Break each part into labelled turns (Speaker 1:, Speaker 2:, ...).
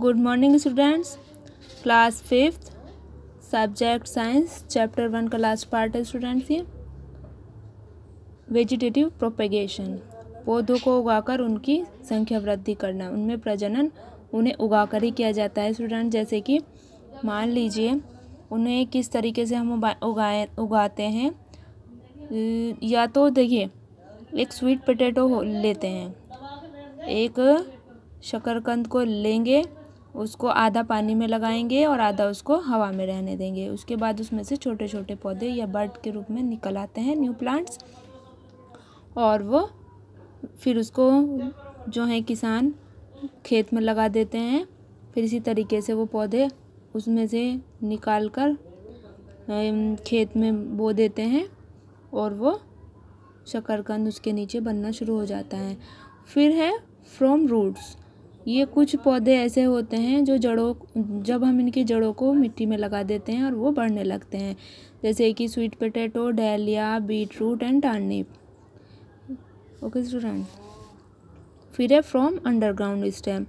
Speaker 1: good morning students class fifth subject science chapter one का last part है students ये vegetative propagation पौधों को उगाकर उनकी संख्या वृद्धि करना उनमें प्रजनन उन्हें उगाकर ही किया जाता है स्टूडेंट जैसे कि मान लीजिए उन्हें किस तरीके से हम उगाए उगाते हैं या तो देखिए एक स्वीट पोटैटो लेते हैं एक शकरकंद को लेंगे उसको आधा पानी में लगाएंगे और आधा उसको हवा में रहने देंगे उसके बाद उसमें से छोटे छोटे पौधे या बर्ड के रूप में निकल आते हैं न्यू प्लांट्स और वो फिर उसको जो है किसान खेत में लगा देते हैं फिर इसी तरीके से वो पौधे उसमें से निकाल कर खेत में बो देते हैं और वो शकरकंद उसके नीचे बनना शुरू हो जाता है फिर है फ्रॉम रूट्स ये कुछ पौधे ऐसे होते हैं जो जड़ों जब हम इनकी जड़ों को मिट्टी में लगा देते हैं और वो बढ़ने लगते हैं जैसे कि sweet potato dahlia beetroot and turnip okay student फिर है फ्रॉम अंडरग्राउंड स्टेम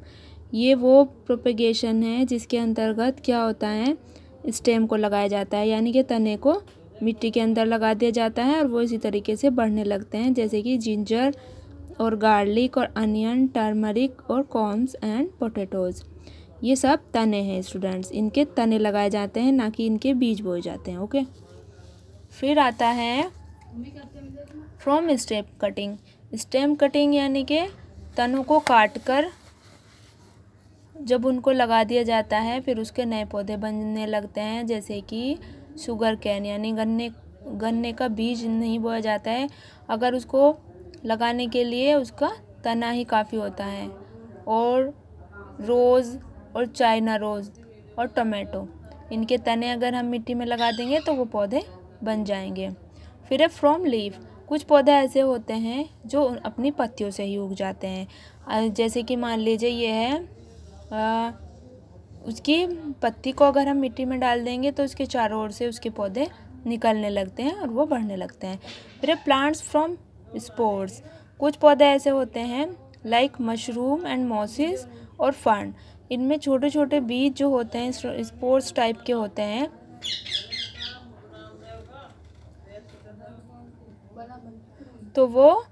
Speaker 1: ये वो प्रोपेगेशन है जिसके अंतर्गत क्या होता है स्टेम को लगाया जाता है यानी कि तने को मिट्टी के अंदर लगा दिया जाता है और वो इसी तरीके से बढ़ने लगते हैं जैसे कि जिंजर और गार्लिक और अनियन टर्मरिक और कॉर्नस एंड पोटैटोज़ ये सब तने हैं स्टूडेंट्स इनके तने लगाए जाते हैं ना कि इनके बीज बोए जाते हैं ओके फिर आता है from step cutting stem cutting यानी कि तनों को काट कर जब उनको लगा दिया जाता है फिर उसके नए पौधे बनने लगते हैं जैसे कि शुगर कैन यानी गन्ने गन्ने का बीज नहीं बोया जाता है अगर उसको लगाने के लिए उसका तना ही काफ़ी होता है और रोज़ और चाइना रोज़ और टमेटो इनके तने अगर हम मिट्टी में लगा देंगे तो वो पौधे बन जाएंगे फिर है फ्रॉम लीव कुछ पौधे ऐसे होते हैं जो अपनी पत्तियों से ही उग जाते हैं जैसे कि मान लीजिए ये है आ, उसकी पत्ती को अगर हम मिट्टी में डाल देंगे तो उसके चारों ओर से उसके पौधे निकलने लगते हैं और वो बढ़ने लगते हैं फिर प्लांट्स फ्रॉम स्पोर्स कुछ पौधे ऐसे होते हैं लाइक मशरूम एंड मोसिस और फंड इनमें छोटे छोटे बीज जो होते हैं स्पोर्ट्स टाइप के होते हैं तो वो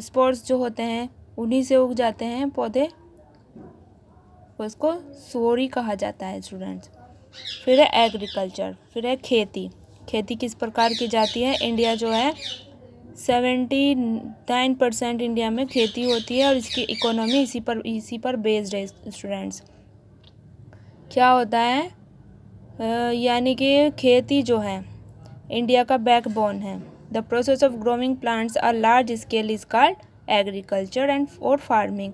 Speaker 1: स्पोर्ट्स जो होते हैं उन्हीं से उग जाते हैं पौधे उसको सोरी कहा जाता है स्टूडेंट्स फिर है एग्रीकल्चर फिर है खेती खेती किस प्रकार की जाती है इंडिया जो है सेवेंटी नाइन परसेंट इंडिया में खेती होती है और इसकी इकोनॉमी इसी पर इसी पर बेस्ड है स्टूडेंट्स क्या होता है यानी कि खेती जो है इंडिया का बैकबोन है the process of growing plants are large scale is called agriculture and और फार्मिंग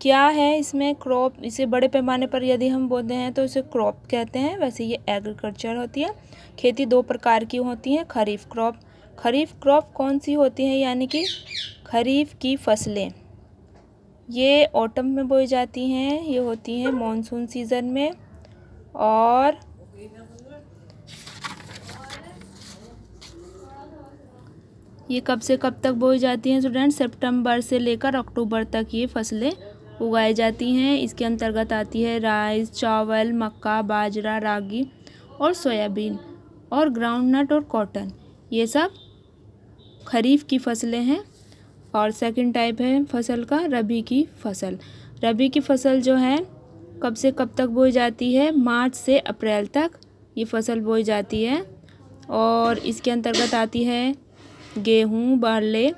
Speaker 1: क्या है इसमें क्रॉप इसे बड़े पैमाने पर यदि हम बोलते हैं तो इसे क्रॉप कहते हैं वैसे ये एग्रीकल्चर होती है खेती दो प्रकार की होती है खरीफ क्रॉप खरीफ क्रॉप कौन सी होती हैं यानी कि खरीफ की फसलें ये ऑटम में बोई जाती हैं ये होती हैं मॉनसून सीज़न में और ये कब से कब तक बोई जाती हैं स्टूडेंट सितंबर से लेकर अक्टूबर तक ये फसलें उगाई जाती हैं इसके अंतर्गत आती है राइस चावल मक्का बाजरा रागी और सोयाबीन और ग्राउंड नट और कॉटन ये सब खरीफ की फसलें हैं और सेकंड टाइप है फसल का रबी की फसल रबी की फसल जो है कब से कब तक बोई जाती है मार्च से अप्रैल तक ये फसल बोई जाती है और इसके अंतर्गत आती है गेहूँ बार्ले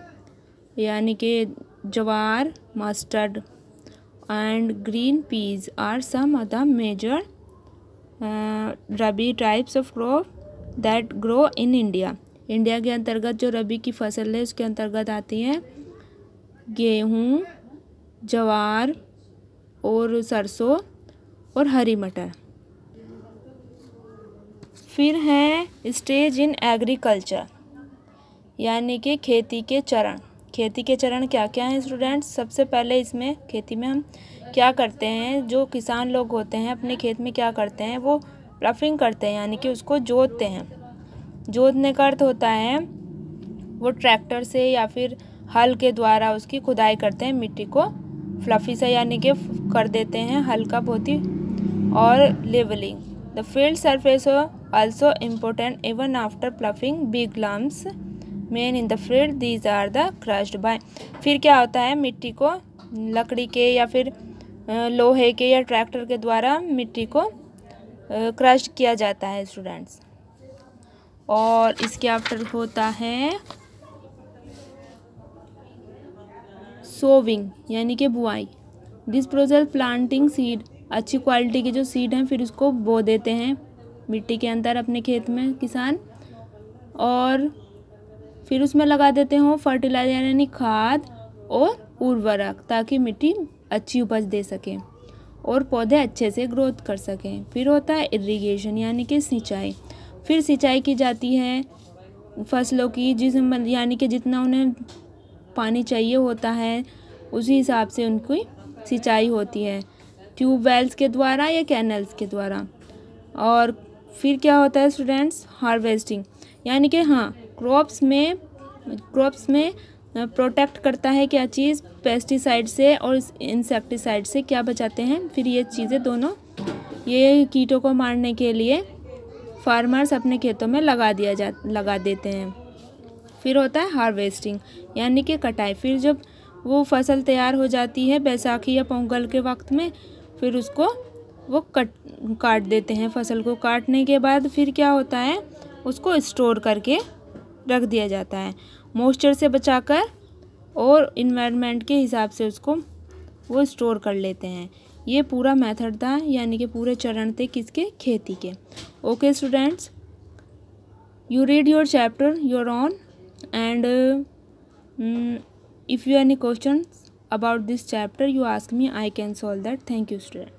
Speaker 1: यानी कि जवार mustard and green peas are some the major rabi types of crop that grow in India India के अंतर्गत जो रबी की फसल है उसके अंतर्गत आती हैं गेहूँ जवार और सरसों और हरी मटर फिर हैं स्टेज इन एग्रीकल्चर यानी कि खेती के चरण खेती के चरण क्या क्या हैं स्टूडेंट्स सबसे पहले इसमें खेती में हम क्या करते हैं जो किसान लोग होते हैं अपने खेत में क्या करते हैं वो रफिंग करते हैं यानी कि उसको जोतते हैं जोतने का अर्थ होता है वो ट्रैक्टर से या फिर हल के द्वारा उसकी खुदाई करते हैं मिट्टी को फ्लफी सा यानी कि कर देते हैं हल्का बहुत ही और levelling the field surface also important even after ploughing big lumps main in the field these are the crushed by फिर क्या होता है मिट्टी को लकड़ी के या फिर लोहे के या ट्रैक्टर के द्वारा मिट्टी को क्रश किया जाता है स्टूडेंट्स और इसके आफ्टर होता है सोविंग यानी कि बुआई दिस प्रोसेस प्लांटिंग सीड अच्छी क्वालिटी के जो सीड हैं फिर उसको बो देते हैं मिट्टी के अंदर अपने खेत में किसान और फिर उसमें लगा देते हों फर्टिलाइजर यानी खाद और उर्वरक ताकि मिट्टी अच्छी उपज दे सके और पौधे अच्छे से ग्रोथ कर सकें फिर होता है इरिगेशन यानी कि सिंचाई फिर सिंचाई की जाती है फसलों की जिस यानी कि जितना उन्हें पानी चाहिए होता है उसी हिसाब से उनकी सिंचाई होती है ट्यूबवेल्स के द्वारा या कैनल्स के द्वारा और फिर क्या होता है स्टूडेंट्स हार्वेस्टिंग यानी कि हाँ क्रॉप्स में क्रॉप्स में प्रोटेक्ट करता है क्या चीज़ पेस्टिसाइड से और इंसेक्टिसाइड से क्या बचाते हैं फिर ये चीज़ें दोनों ये कीटों को मारने के लिए फार्मर्स अपने खेतों में लगा दिया जा लगा देते हैं फिर होता है हार्वेस्टिंग यानी कि कटाई फिर जब वो फसल तैयार हो जाती है बैसाखी या पोंगल के वक्त में फिर उसको वो कट काट देते हैं फसल को काटने के बाद फिर क्या होता है उसको स्टोर करके रख दिया जाता है मॉइस्चर से बचाकर और इन्वायरमेंट के हिसाब से उसको वो स्टोर कर लेते हैं ये पूरा मेथड था यानी कि पूरे चरण थे किसके खेती के okay students you read your chapter your own and if you any question about this chapter you ask me I can solve that thank you student